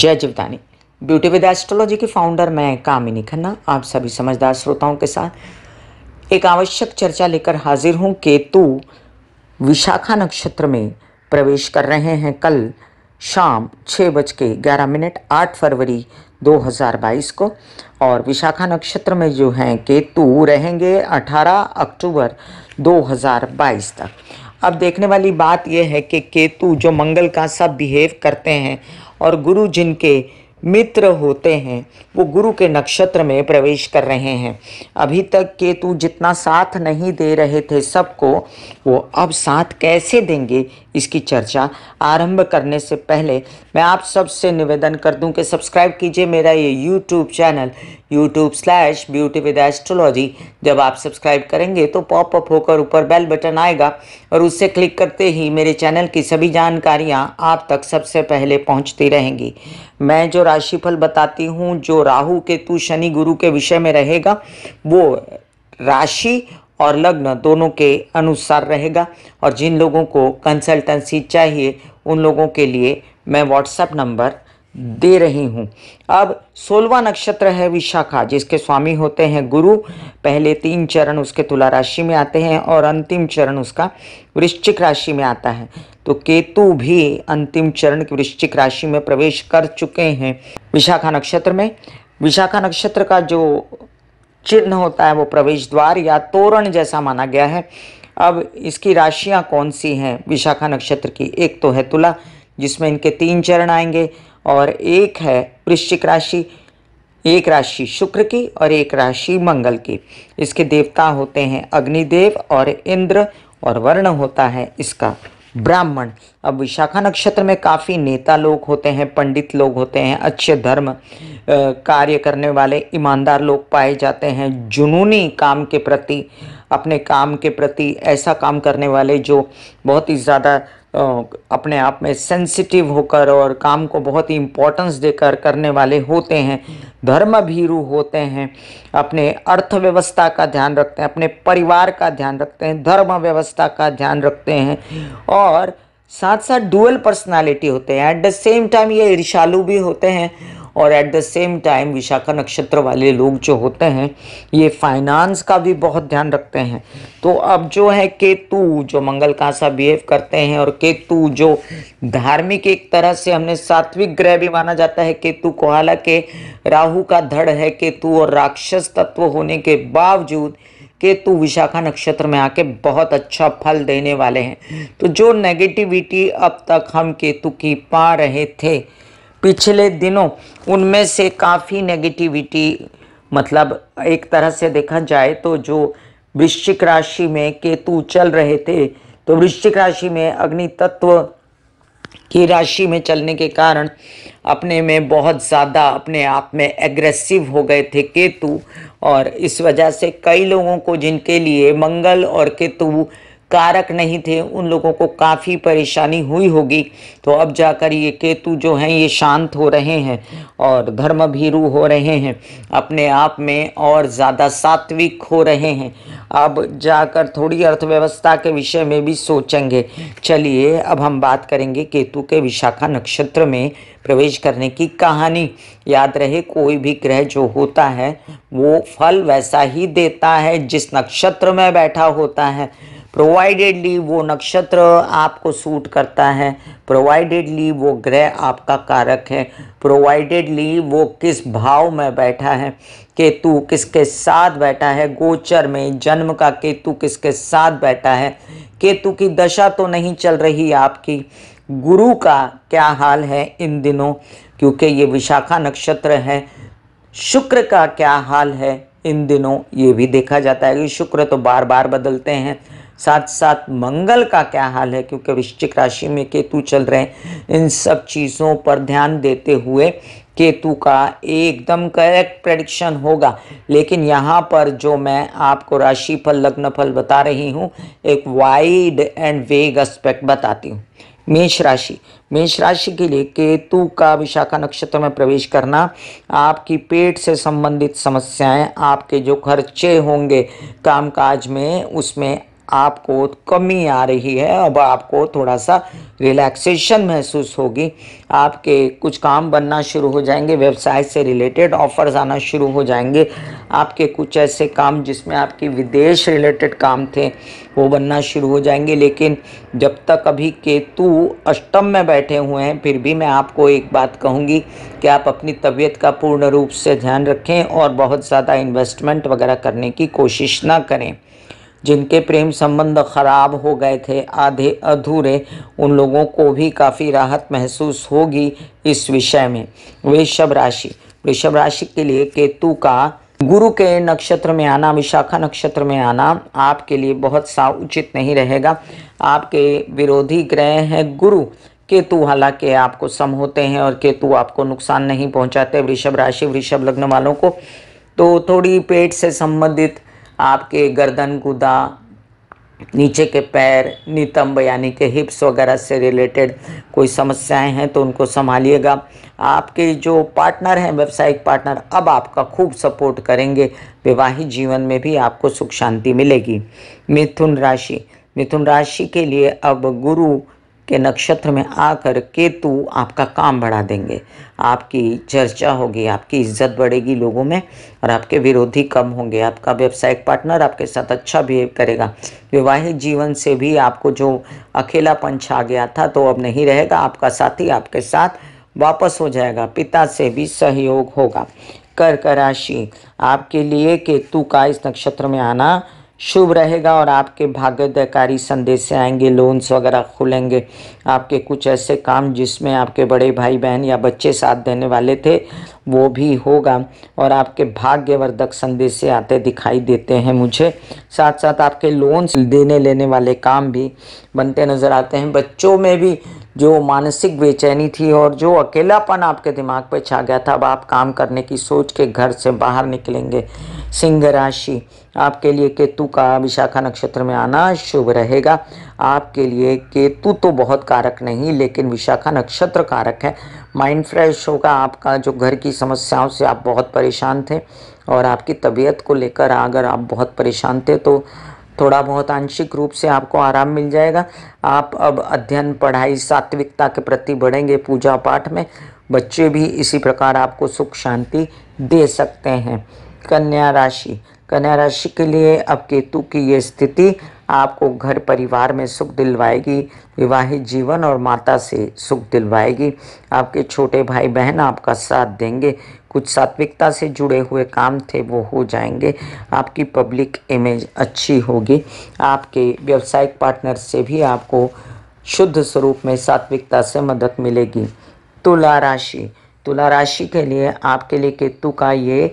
जय Jivdani Beauty With Astrology की founder मैं कामिनी खन्ना आप सभी समझदार श्रोताओं के साथ एक आवश्यक चर्चा लेकर हाजिर हूँ केतु विशाखा नक्षत्र में प्रवेश कर रहे हैं कल शाम छः बज के ग्यारह मिनट आठ फरवरी 2022 को और विशाखा नक्षत्र में जो हैं केतु रहेंगे 18 अक्टूबर 2022 तक अब देखने वाली बात यह है कि केतु जो मंगल का सब बिहेव करते हैं और गुरु जिनके मित्र होते हैं वो गुरु के नक्षत्र में प्रवेश कर रहे हैं अभी तक केतु जितना साथ नहीं दे रहे थे सबको वो अब साथ कैसे देंगे इसकी चर्चा आरंभ करने से पहले मैं आप सबसे निवेदन कर दूं कि सब्सक्राइब कीजिए मेरा ये YouTube channel YouTube slash Beauty With Astrology जब आप सब्सक्राइब करेंगे तो पॉपअप होकर ऊपर बेल बटन आएगा और उससे क्लिक करते ही मेरे चैनल की सभी जानकारियाँ आप तक सबसे पहले पहुँचती रहेंगी मैं जो राशिफल बताती हूँ जो राहु केतु शनि गुरु के विषय में रहेगा वो राशि और लग्न दोनों के अनुसार रहेगा और जिन लोगों को कंसल्टेंसी चाहिए उन लोगों के लिए मैं व्हाट्सएप नंबर दे रही हूँ अब सोलवा नक्षत्र है विशाखा जिसके स्वामी होते हैं गुरु पहले तीन चरण उसके तुला राशि में आते हैं और अंतिम चरण उसका वृश्चिक राशि में आता है तो केतु भी अंतिम चरण की वृश्चिक राशि में प्रवेश कर चुके हैं विशाखा नक्षत्र में विशाखा नक्षत्र का जो चिन्ह होता है वो प्रवेश द्वार या तोरण जैसा माना गया है अब इसकी राशियाँ कौन सी हैं विशाखा नक्षत्र की एक तो है तुला जिसमें इनके तीन चरण आएंगे और एक है वृश्चिक राशि एक राशि शुक्र की और एक राशि मंगल की इसके देवता होते हैं अग्निदेव और इंद्र और वर्ण होता है इसका ब्राह्मण अब विशाखा नक्षत्र में काफ़ी नेता लोग होते हैं पंडित लोग होते हैं अच्छे धर्म कार्य करने वाले ईमानदार लोग पाए जाते हैं जुनूनी काम के प्रति अपने काम के प्रति ऐसा काम करने वाले जो बहुत ही ज़्यादा अपने आप में सेंसिटिव होकर और काम को बहुत ही इम्पोर्टेंस देकर करने वाले होते हैं धर्म भीरु होते हैं अपने अर्थव्यवस्था का ध्यान रखते हैं अपने परिवार का ध्यान रखते हैं धर्म व्यवस्था का ध्यान रखते हैं और साथ साथ डुअल पर्सनालिटी होते हैं एट द सेम टाइम ये ईर्षालु भी होते हैं और at the same time Vishakha नक्षत्र वाले लोग जो होते हैं ये फाइनेंस का भी बहुत ध्यान रखते हैं तो अब जो है केतु जो मंगल का सा बिहेव करते हैं और केतु जो धार्मिक एक तरह से हमने सात्विक ग्रह भी माना जाता है केतु को हालांकि राहु का धड़ है केतु और राक्षस तत्व होने के बावजूद केतु विशाखा नक्षत्र में आके बहुत अच्छा फल देने वाले हैं तो जो नेगेटिविटी अब तक हम केतु की पा रहे थे पिछले दिनों उनमें से काफ़ी नेगेटिविटी मतलब एक तरह से देखा जाए तो जो वृश्चिक राशि में केतु चल रहे थे तो वृश्चिक राशि में अग्नि तत्व की राशि में चलने के कारण अपने में बहुत ज़्यादा अपने आप में एग्रेसिव हो गए थे केतु और इस वजह से कई लोगों को जिनके लिए मंगल और केतु कारक नहीं थे उन लोगों को काफ़ी परेशानी हुई होगी तो अब जाकर ये केतु जो हैं ये शांत हो रहे हैं और धर्म भीरू हो रहे हैं अपने आप में और ज़्यादा सात्विक हो रहे हैं अब जाकर थोड़ी अर्थव्यवस्था के विषय में भी सोचेंगे चलिए अब हम बात करेंगे केतु के विशाखा नक्षत्र में प्रवेश करने की कहानी याद रहे कोई भी ग्रह जो होता है वो फल वैसा ही देता है जिस नक्षत्र में बैठा होता है प्रोवाइडेडली वो नक्षत्र आपको सूट करता है प्रोवाइडेडली वो ग्रह आपका कारक है प्रोवाइडेडली वो किस भाव में बैठा है केतु किसके साथ बैठा है गोचर में जन्म का केतु किसके साथ बैठा है केतु की दशा तो नहीं चल रही आपकी गुरु का क्या हाल है इन दिनों क्योंकि ये विशाखा नक्षत्र है शुक्र का क्या हाल है इन दिनों ये भी देखा जाता है कि शुक्र तो बार बार बदलते हैं साथ साथ मंगल का क्या हाल है क्योंकि वृश्चिक राशि में केतु चल रहे हैं इन सब चीज़ों पर ध्यान देते हुए केतु का एकदम करेक्ट प्रडिक्शन होगा लेकिन यहाँ पर जो मैं आपको राशि फल लग्न फल बता रही हूँ एक वाइड एंड वेग एस्पेक्ट बताती हूँ मेष राशि मेष राशि के लिए केतु का विशाखा नक्षत्र में प्रवेश करना आपकी पेट से संबंधित समस्याएं आपके जो खर्चे होंगे कामकाज में उसमें आपको कमी आ रही है अब आपको थोड़ा सा रिलैक्सेशन महसूस होगी आपके कुछ काम बनना शुरू हो जाएंगे व्यवसाय से रिलेटेड ऑफर्स आना शुरू हो जाएंगे आपके कुछ ऐसे काम जिसमें आपकी विदेश रिलेटेड काम थे वो बनना शुरू हो जाएंगे लेकिन जब तक अभी केतु अष्टम में बैठे हुए हैं फिर भी मैं आपको एक बात कहूँगी कि आप अपनी तबीयत का पूर्ण रूप से ध्यान रखें और बहुत ज़्यादा इन्वेस्टमेंट वगैरह करने की कोशिश ना करें जिनके प्रेम संबंध खराब हो गए थे आधे अधूरे उन लोगों को भी काफ़ी राहत महसूस होगी इस विषय में वृषभ राशि वृषभ राशि के लिए केतु का गुरु के नक्षत्र में आना विशाखा नक्षत्र में आना आपके लिए बहुत सा उचित नहीं रहेगा आपके विरोधी ग्रह हैं गुरु केतु हालांकि आपको सम होते हैं और केतु आपको नुकसान नहीं पहुंचाते वृषभ राशि वृषभ लग्न वालों को तो थोड़ी पेट से संबंधित आपके गर्दन गुदा नीचे के पैर नितंब यानी कि हिप्स वगैरह से रिलेटेड कोई समस्याएं हैं तो उनको संभालिएगा आपके जो पार्टनर हैं व्यावसायिक पार्टनर अब आपका खूब सपोर्ट करेंगे वैवाहिक जीवन में भी आपको सुख शांति मिलेगी मिथुन राशि मिथुन राशि के लिए अब गुरु के नक्षत्र में आकर केतु आपका काम बढ़ा देंगे आपकी चर्चा होगी आपकी इज्जत बढ़ेगी लोगों में और आपके विरोधी कम होंगे आपका व्यावसायिक पार्टनर आपके साथ अच्छा बिहेव करेगा वैवाहिक जीवन से भी आपको जो अकेलापन छा गया था तो अब नहीं रहेगा आपका साथी आपके साथ वापस हो जाएगा पिता से भी सहयोग होगा कर्क राशि आपके लिए केतु का इस नक्षत्र में आना शुभ रहेगा और आपके भाग्योदयकारी संदेश आएंगे लोन्स वगैरह खुलेंगे आपके कुछ ऐसे काम जिसमें आपके बड़े भाई बहन या बच्चे साथ देने वाले थे वो भी होगा और आपके भाग्यवर्धक संदेश आते दिखाई देते हैं मुझे साथ साथ आपके लोन्स देने लेने वाले काम भी बनते नज़र आते हैं बच्चों में भी जो मानसिक बेचैनी थी और जो अकेलापन आपके दिमाग पर छा गया था अब आप काम करने की सोच के घर से बाहर निकलेंगे सिंह राशि आपके लिए केतु का विशाखा नक्षत्र में आना शुभ रहेगा आपके लिए केतु तो बहुत कारक नहीं लेकिन विशाखा नक्षत्र कारक है माइंड फ्रेश होगा आपका जो घर की समस्याओं से आप बहुत परेशान थे और आपकी तबीयत को लेकर अगर आप बहुत परेशान थे तो थोड़ा बहुत आंशिक रूप से आपको आराम मिल जाएगा आप अब अध्ययन पढ़ाई सात्विकता के प्रति बढ़ेंगे पूजा पाठ में बच्चे भी इसी प्रकार आपको सुख शांति दे सकते हैं कन्या राशि कन्या राशि के लिए अब केतु की ये स्थिति आपको घर परिवार में सुख दिलवाएगी विवाहित जीवन और माता से सुख दिलवाएगी आपके छोटे भाई बहन आपका साथ देंगे कुछ सात्विकता से जुड़े हुए काम थे वो हो जाएंगे आपकी पब्लिक इमेज अच्छी होगी आपके व्यावसायिक पार्टनर से भी आपको शुद्ध स्वरूप में सात्विकता से मदद मिलेगी तुला राशि तुला राशि के लिए आपके लिए केतु का ये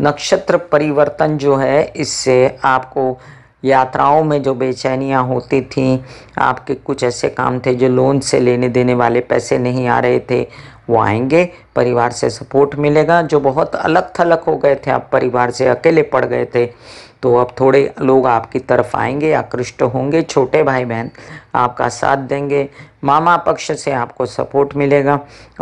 नक्षत्र परिवर्तन जो है इससे आपको यात्राओं में जो बेचैनियाँ होती थी आपके कुछ ऐसे काम थे जो लोन से लेने देने वाले पैसे नहीं आ रहे थे वो आएंगे परिवार से सपोर्ट मिलेगा जो बहुत अलग थलग हो गए थे आप परिवार से अकेले पड़ गए थे तो अब थोड़े लोग आपकी तरफ आएंगे आकृष्ट होंगे छोटे भाई बहन आपका साथ देंगे मामा पक्ष से आपको सपोर्ट मिलेगा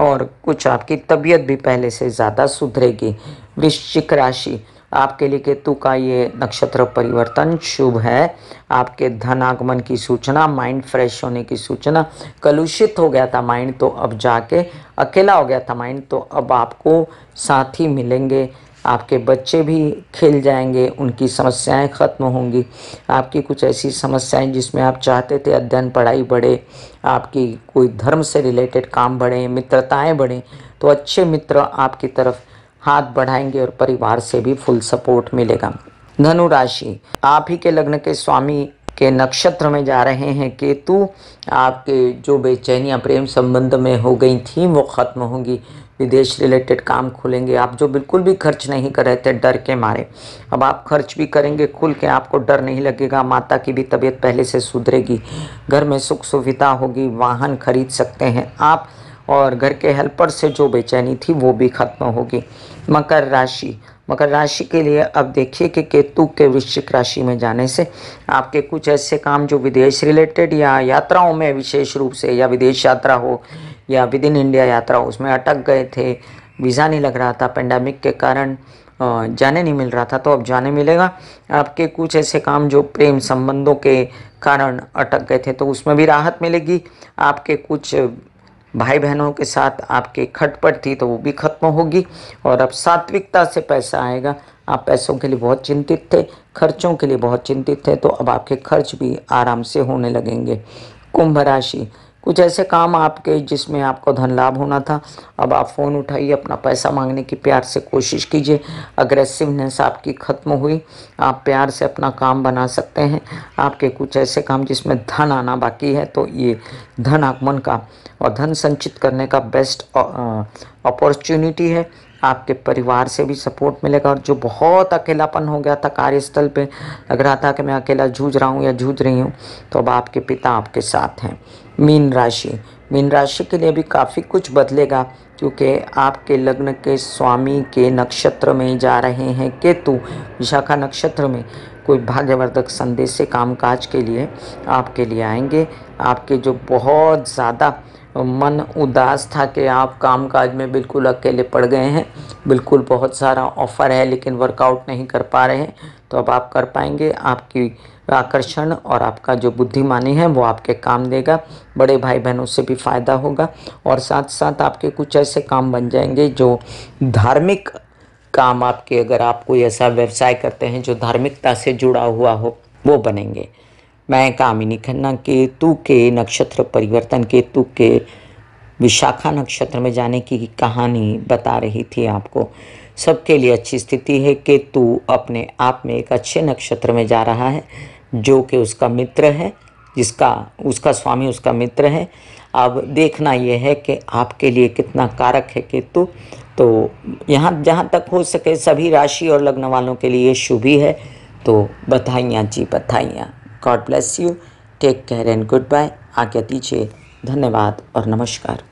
और कुछ आपकी तबीयत भी पहले से ज़्यादा सुधरेगी वृश्चिक राशि आपके लिए केतु का ये नक्षत्र परिवर्तन शुभ है आपके धन आगमन की सूचना माइंड फ्रेश होने की सूचना कलुषित हो गया था माइंड तो अब जाके अकेला हो गया था माइंड तो अब आपको साथी मिलेंगे आपके बच्चे भी खेल जाएंगे उनकी समस्याएं ख़त्म होंगी आपकी कुछ ऐसी समस्याएं जिसमें आप चाहते थे अध्ययन पढ़ाई बढ़े आपकी कोई धर्म से रिलेटेड काम बढ़े मित्रताएं बढ़ें तो अच्छे मित्र आपकी तरफ हाथ बढ़ाएंगे और परिवार से भी फुल सपोर्ट मिलेगा धनु राशि आप ही के लग्न के स्वामी के नक्षत्र में जा रहे हैं केतु आपके जो बेचैनियाँ प्रेम संबंध में हो गई थी वो ख़त्म होंगी विदेश रिलेटेड काम खुलेंगे आप जो बिल्कुल भी खर्च नहीं कर रहे थे डर के मारे अब आप खर्च भी करेंगे खुल के आपको डर नहीं लगेगा माता की भी तबीयत पहले से सुधरेगी घर में सुख सुविधा होगी वाहन खरीद सकते हैं आप और घर के हेल्पर से जो बेचैनी थी वो भी खत्म होगी मकर राशि मकर राशि के लिए अब देखिए कि केतु के वृश्चिक राशि में जाने से आपके कुछ ऐसे काम जो विदेश रिलेटेड या यात्राओं में विशेष रूप से या विदेश यात्रा हो या विद इन इंडिया यात्रा उसमें अटक गए थे वीज़ा नहीं लग रहा था पेंडेमिक के कारण जाने नहीं मिल रहा था तो अब जाने मिलेगा आपके कुछ ऐसे काम जो प्रेम संबंधों के कारण अटक गए थे तो उसमें भी राहत मिलेगी आपके कुछ भाई बहनों के साथ आपके खटपट थी तो वो भी खत्म होगी और अब सात्विकता से पैसा आएगा आप पैसों के लिए बहुत चिंतित थे खर्चों के लिए बहुत चिंतित थे तो अब आपके खर्च भी आराम से होने लगेंगे कुंभ राशि कुछ ऐसे काम आपके जिसमें आपको धन लाभ होना था अब आप फ़ोन उठाइए अपना पैसा मांगने की प्यार से कोशिश कीजिए अग्रेसिवनेस आपकी ख़त्म हुई आप प्यार से अपना काम बना सकते हैं आपके कुछ ऐसे काम जिसमें धन आना बाकी है तो ये धन आगमन का और धन संचित करने का बेस्ट अपॉर्चुनिटी है आपके परिवार से भी सपोर्ट मिलेगा और जो बहुत अकेलापन हो गया था कार्यस्थल पे लग रहा था कि मैं अकेला जूझ रहा हूँ या जूझ रही हूँ तो अब आपके पिता आपके साथ हैं मीन राशि मीन राशि के लिए भी काफ़ी कुछ बदलेगा क्योंकि आपके लग्न के स्वामी के नक्षत्र में जा रहे हैं केतु विशाखा नक्षत्र में कोई भाग्यवर्धक संदेश से कामकाज के लिए आपके लिए आएंगे आपके जो बहुत ज़्यादा मन उदास था कि आप कामकाज में बिल्कुल अकेले पड़ गए हैं बिल्कुल बहुत सारा ऑफ़र है लेकिन वर्कआउट नहीं कर पा रहे हैं तो अब आप कर पाएंगे आपकी आकर्षण और आपका जो बुद्धिमानी है वो आपके काम देगा बड़े भाई बहनों से भी फ़ायदा होगा और साथ साथ आपके कुछ ऐसे काम बन जाएंगे जो धार्मिक काम आपके अगर आप कोई ऐसा व्यवसाय करते हैं जो धार्मिकता से जुड़ा हुआ हो वो बनेंगे मैं कामिनी खन्ना केतु के नक्षत्र परिवर्तन केतु के विशाखा नक्षत्र में जाने की कहानी बता रही थी आपको सबके लिए अच्छी स्थिति है केतु अपने आप में एक अच्छे नक्षत्र में जा रहा है जो कि उसका मित्र है जिसका उसका स्वामी उसका मित्र है अब देखना यह है कि आपके लिए कितना कारक है केतु तो यहाँ जहाँ तक हो सके सभी राशि और लग्न वालों के लिए शुभ ही है तो बधाइयाँ जी बधाइयाँ God bless you take care and good bye आज्ञा दीजिए धन्यवाद और नमस्कार